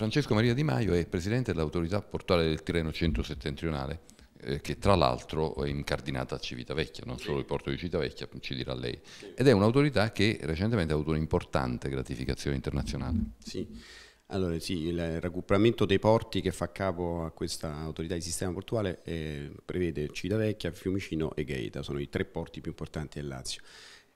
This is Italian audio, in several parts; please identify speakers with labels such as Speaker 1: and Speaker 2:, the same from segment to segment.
Speaker 1: Francesco Maria Di Maio è presidente dell'autorità portuale del Tirreno Centro-Settentrionale, eh, che tra l'altro è incardinata a Civitavecchia, non solo il porto di Civitavecchia, ci dirà lei, ed è un'autorità che recentemente ha avuto un'importante gratificazione
Speaker 2: internazionale. Sì. Allora sì, il raggruppamento dei porti che fa capo a questa autorità di sistema portuale eh, prevede Civitavecchia, Fiumicino e Gaeta, sono i tre porti più importanti del Lazio.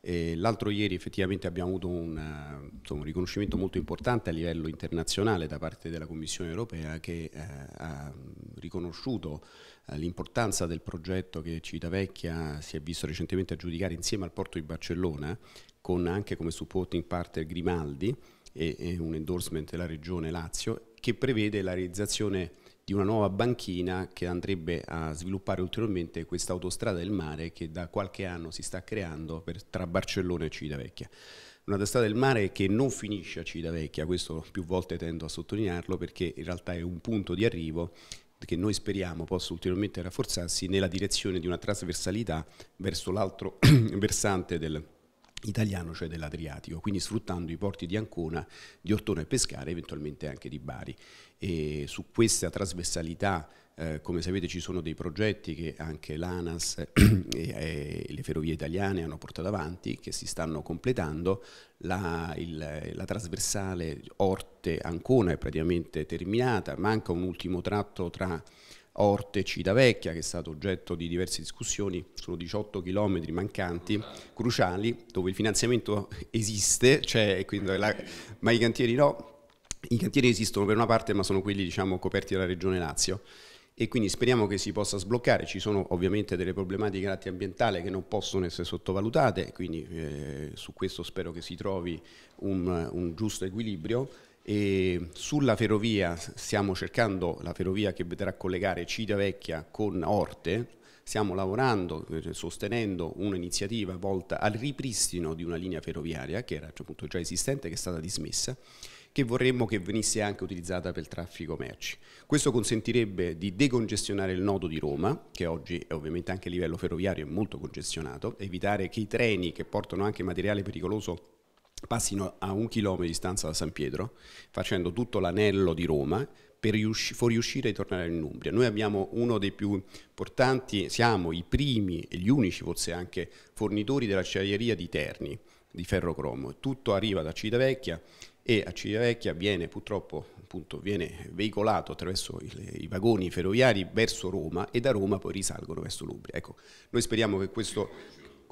Speaker 2: E l'altro ieri effettivamente abbiamo avuto un, eh, insomma, un, riconoscimento molto importante a livello internazionale da parte della Commissione europea che eh, ha riconosciuto eh, l'importanza del progetto che Civitavecchia si è visto recentemente aggiudicare insieme al porto di Barcellona con anche come supporting partner Grimaldi e, e un endorsement della regione Lazio che prevede la realizzazione di una nuova banchina che andrebbe a sviluppare ulteriormente questa autostrada del mare che da qualche anno si sta creando per, tra Barcellona e Civitavecchia. Una strada del mare che non finisce a Civitavecchia, questo più volte tendo a sottolinearlo perché in realtà è un punto di arrivo che noi speriamo possa ulteriormente rafforzarsi nella direzione di una trasversalità verso l'altro versante del, italiano, cioè dell'Adriatico, quindi sfruttando i porti di Ancona, di Ortona e Pescara, eventualmente anche di Bari. E su questa trasversalità eh, come sapete ci sono dei progetti che anche l'ANAS e, e, le ferrovie italiane hanno portato avanti, che si stanno completando. La, il, la trasversale Orte-Ancona è praticamente terminata, manca un ultimo tratto tra Orte Cita Vecchia, che è stato oggetto di diverse discussioni, sono 18 km mancanti, cruciali, dove il finanziamento esiste, cioè, la, ma i cantieri no. I cantieri esistono per una parte, ma sono quelli diciamo, coperti dalla Regione Lazio e quindi speriamo che si possa sbloccare. Ci sono ovviamente delle problematiche di carattere ambientale che non possono essere sottovalutate, quindi eh, su questo spero che si trovi un, un giusto equilibrio e sulla ferrovia stiamo cercando la ferrovia che vedrà collegare Cida con Orte, stiamo lavorando, eh, sostenendo un'iniziativa volta al ripristino di una linea ferroviaria che era appunto già esistente, che è stata dismessa, che vorremmo che venisse anche utilizzata per il traffico merci. Questo consentirebbe di decongestionare il nodo di Roma, che oggi ovviamente anche a livello ferroviario è molto congestionato, evitare che i treni che portano anche materiale pericoloso passino a un chilometro di distanza da San Pietro, facendo tutto l'anello di Roma per fuoriuscire e tornare in Umbria. Noi abbiamo uno dei più importanti, siamo i primi e gli unici forse anche fornitori dell'acciaieria di Terni, di ferrocromo. Tutto arriva da Civitavecchia e a Civitavecchia viene purtroppo appunto, viene veicolato attraverso i, i, vagoni ferroviari verso Roma e da Roma poi risalgono verso l'Umbria. Ecco, noi speriamo che questo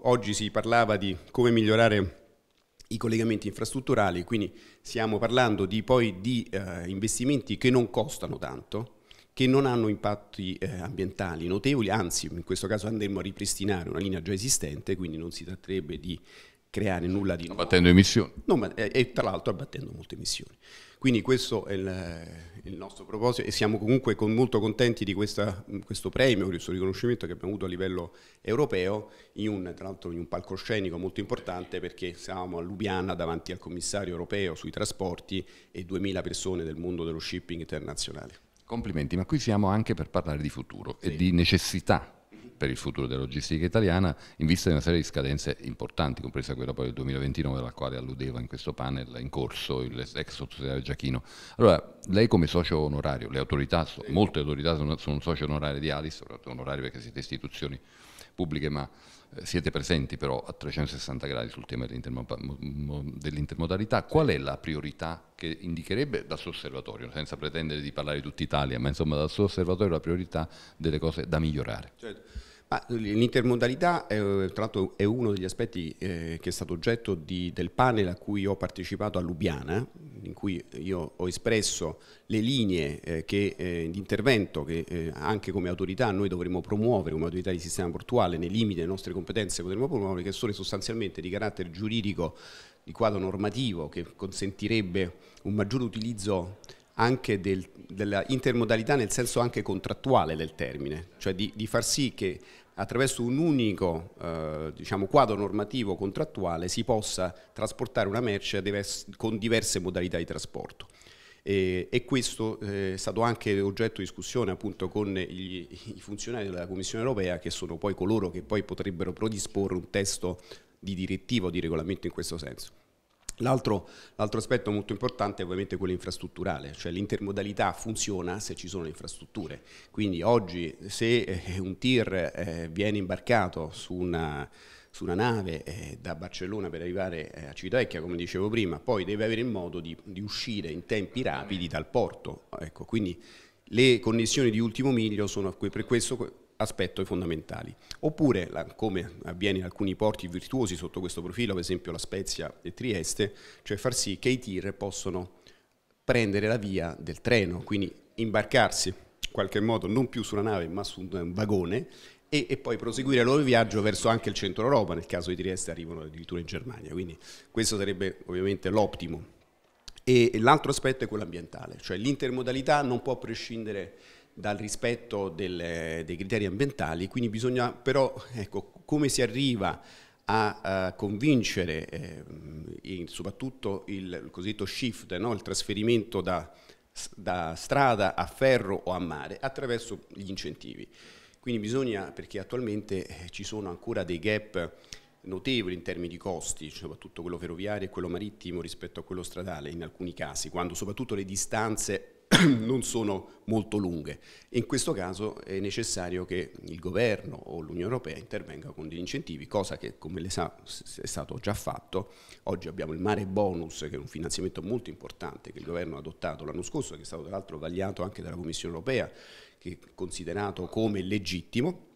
Speaker 2: oggi si parlava di come migliorare i collegamenti infrastrutturali, quindi stiamo parlando di, poi di eh, investimenti che non costano tanto, che non hanno impatti eh, ambientali notevoli, anzi in questo caso andremo a ripristinare una linea già esistente, quindi non si tratterebbe di creare nulla di nuovo. Abbattendo emissioni. No, ma, e tra l'altro abbattendo molte emissioni. Quindi questo è il, il nostro proposito e siamo comunque con molto contenti di questa, questo premio, questo riconoscimento che abbiamo avuto a livello europeo, in un, tra l'altro in un palcoscenico molto importante perché siamo a Lubiana davanti al commissario europeo sui trasporti e 2000 persone del mondo dello shipping internazionale.
Speaker 1: Complimenti, ma qui siamo anche per parlare di futuro sì. e di necessità per il futuro della logistica italiana in vista di una serie di scadenze importanti, compresa quella poi del 2029 alla quale alludeva in questo panel in corso l'ex sottosegretario Giachino. Allora, lei come socio onorario, le autorità, molte autorità sono, sono socio onorario di Alice, soprattutto onorario perché siete istituzioni pubbliche, ma eh, siete presenti però a 360 gradi sul tema dell'intermodalità, qual è la priorità che indicherebbe dal suo osservatorio, senza pretendere di parlare di tutta Italia, ma insomma dal suo osservatorio la priorità delle cose da migliorare? Certo.
Speaker 2: Ah, l'intermodalità è, tra l'altro è uno degli aspetti eh, che è stato oggetto di, del panel a cui ho partecipato a Lubiana, in cui io ho espresso le linee eh, che, eh, di intervento che eh, anche come autorità noi dovremmo promuovere, come autorità di sistema portuale, nei limiti delle nostre competenze potremmo promuovere, che sono sostanzialmente di carattere giuridico, di quadro normativo, che consentirebbe un maggior utilizzo anche del, della intermodalità nel senso anche contrattuale del termine, cioè di, di far sì che attraverso un unico eh, diciamo, quadro normativo contrattuale si possa trasportare una merce diverse, con diverse modalità di trasporto. E, e, questo eh, è stato anche oggetto di discussione appunto con gli, i funzionari della Commissione europea che sono poi coloro che poi potrebbero predisporre un testo di direttiva o di regolamento in questo senso. L'altro, l'altro, aspetto molto importante è ovviamente quello infrastrutturale, cioè l'intermodalità funziona se ci sono le infrastrutture. Quindi oggi se eh, un tir eh, viene imbarcato su una, su una nave eh, da Barcellona per arrivare a Civitavecchia, come dicevo prima, poi deve avere il modo di, di uscire in tempi rapidi dal porto. Ecco, quindi le connessioni di ultimo miglio sono per questo aspetto fondamentali. Oppure, la, come avviene in alcuni porti virtuosi sotto questo profilo, ad esempio la Spezia e Trieste, cioè far sì che i tir possano prendere la via del treno, quindi imbarcarsi in qualche modo non più sulla nave ma su un vagone e, e, poi proseguire il loro viaggio verso anche il centro Europa, nel caso di Trieste arrivano addirittura in Germania, quindi questo sarebbe ovviamente l'optimo. E, e l'altro aspetto è quello ambientale, cioè l'intermodalità non può prescindere dal rispetto del, dei criteri ambientali, quindi bisogna però, ecco, come si arriva a, a convincere eh, il, soprattutto il, il, cosiddetto shift, no? il trasferimento da, da strada a ferro o a mare attraverso gli incentivi. Quindi bisogna, perché attualmente eh, ci sono ancora dei gap notevoli in termini di costi, soprattutto quello ferroviario e quello marittimo rispetto a quello stradale in alcuni casi, quando soprattutto le distanze non sono molto lunghe. In questo caso è necessario che il governo o l'Unione Europea intervenga con degli incentivi, cosa che come le sa è stato già fatto. Oggi abbiamo il Mare Bonus, che è un finanziamento molto importante che il governo ha adottato l'anno scorso, che è stato tra l'altro vagliato anche dalla Commissione Europea, che è considerato come legittimo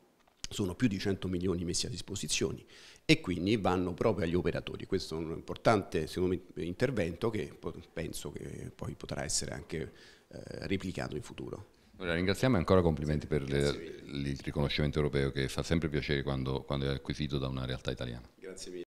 Speaker 2: sono più di 100 milioni messi a disposizione e quindi vanno proprio agli operatori. Questo è un importante me, intervento che penso che poi potrà essere anche eh, replicato in futuro.
Speaker 1: La ringraziamo e ancora complimenti per le, il riconoscimento europeo che fa sempre piacere quando, quando è acquisito da una realtà
Speaker 2: italiana. Grazie mille.